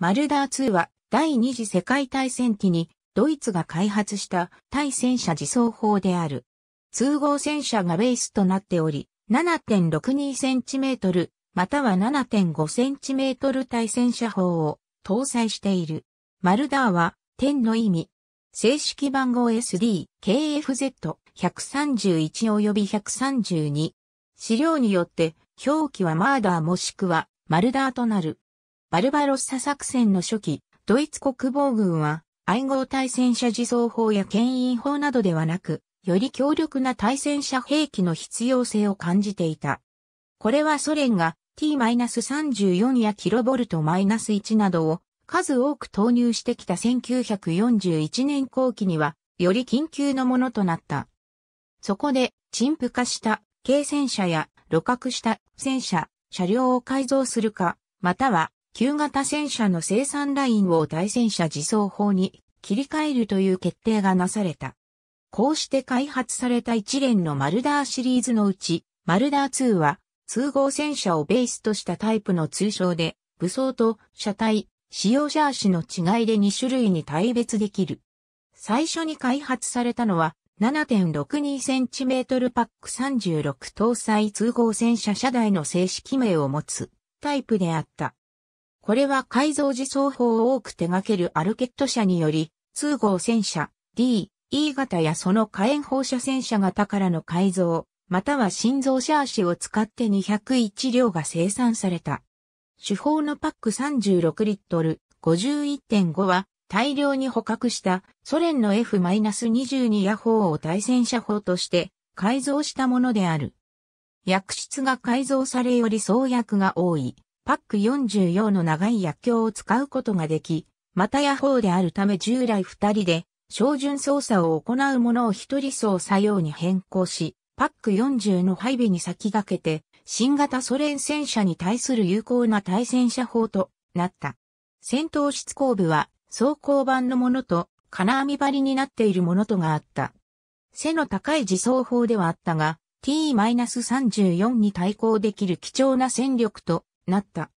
マルダー2は第二次世界大戦期にドイツが開発した対戦車自走砲である。通合戦車がベースとなっており、7.62センチメートル、または7.5センチメートル対戦車砲を搭載している。マルダーは、点の意味。正式番号 SD、KFZ、131及び132。資料によって、表記はマーダーもしくは、マルダーとなる。バルバロッサ作戦の初期、ドイツ国防軍は、愛号対戦車自走砲や牽引砲などではなく、より強力な対戦車兵器の必要性を感じていた。これはソ連が T-34 やキロボルト -1 などを数多く投入してきた1941年後期には、より緊急のものとなった。そこで、陳腐化した軽戦車や、露獲した戦車、車両を改造するか、または旧型戦車の生産ラインを対戦車自走砲に切り替えるという決定がなされた。こうして開発された一連のマルダーシリーズのうち、マルダー2は通合戦車をベースとしたタイプの通称で、武装と車体、使用者足の違いで2種類に対別できる。最初に開発されたのは 7.62cm パック36搭載通合戦車車台の正式名を持つタイプであった。これは改造自走砲を多く手掛けるアルケット社により、通号戦車 D、E 型やその火炎放射戦車型からの改造、または心臓シャーシを使って201両が生産された。手法のパック36リットル51.5は大量に捕獲したソ連の F-22 野砲を対戦車砲として改造したものである。薬質が改造されより創薬が多い。パック44の長い薬莢を使うことができ、また野ーであるため従来二人で、照準操作を行うものを一人操作用に変更し、パック40の配備に先駆けて、新型ソ連戦車に対する有効な対戦車砲となった。戦闘室後部は装甲版のものと金網張りになっているものとがあった。背の高い自走砲ではあったが、T-34 に対抗できる貴重な戦力となった。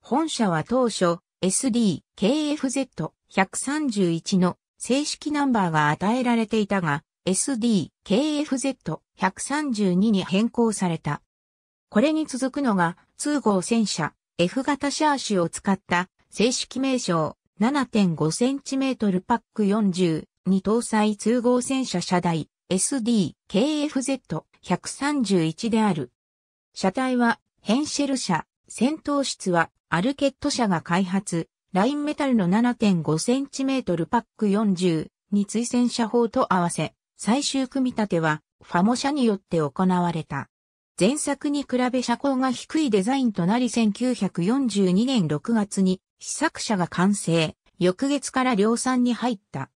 本社は当初 SD-KFZ131 の正式ナンバーが与えられていたが SD-KFZ132 に変更された。これに続くのが通号戦車 F 型シャーシを使った正式名称 7.5cm パック40に搭載通号戦車車台 SD-KFZ131 である。車体はヘンシェル車戦闘室はアルケット社が開発、ラインメタルの 7.5cm パック40に追戦車砲と合わせ、最終組み立てはファモ社によって行われた。前作に比べ車高が低いデザインとなり1942年6月に試作車が完成、翌月から量産に入った。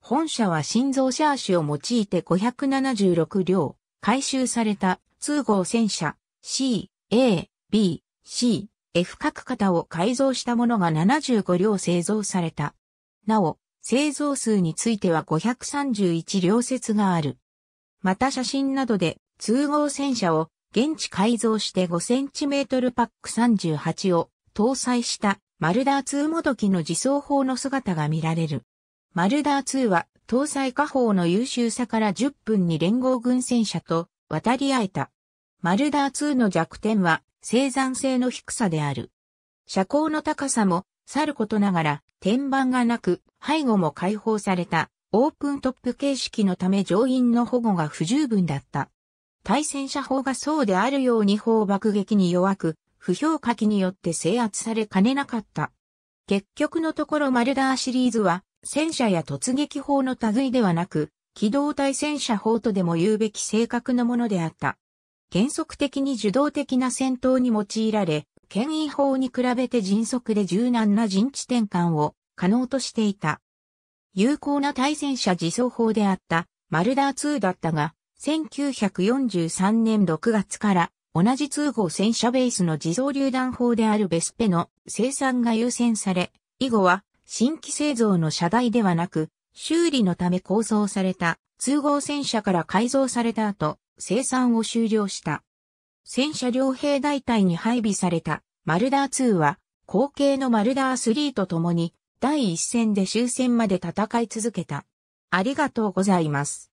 本社は心臓シャーシを用いて576両、回収された通号戦車 C、A、B、C、F 各型を改造したものが75両製造された。なお、製造数については531両説がある。また写真などで通合戦車を現地改造して 5cm パック38を搭載したマルダー2もどきの自走砲の姿が見られる。マルダー2は搭載火砲の優秀さから10分に連合軍戦車と渡り合えた。マルダー2の弱点は生産性の低さである。車高の高さも、さることながら、天板がなく、背後も開放された、オープントップ形式のため乗員の保護が不十分だった。対戦車砲がそうであるように砲爆撃に弱く、不評価機によって制圧されかねなかった。結局のところマルダーシリーズは、戦車や突撃砲の類ではなく、機動対戦車砲とでも言うべき正確のものであった。原則的に受動的な戦闘に用いられ、権威法に比べて迅速で柔軟な陣地転換を可能としていた。有効な対戦車自走砲であったマルダー2だったが、1943年6月から同じ通号戦車ベースの自走榴弾砲であるベスペの生産が優先され、以後は新規製造の車台ではなく、修理のため構想された通号戦車から改造された後、生産を終了した。戦車両兵大隊に配備されたマルダー2は後継のマルダー3と共に第一線で終戦まで戦い続けた。ありがとうございます。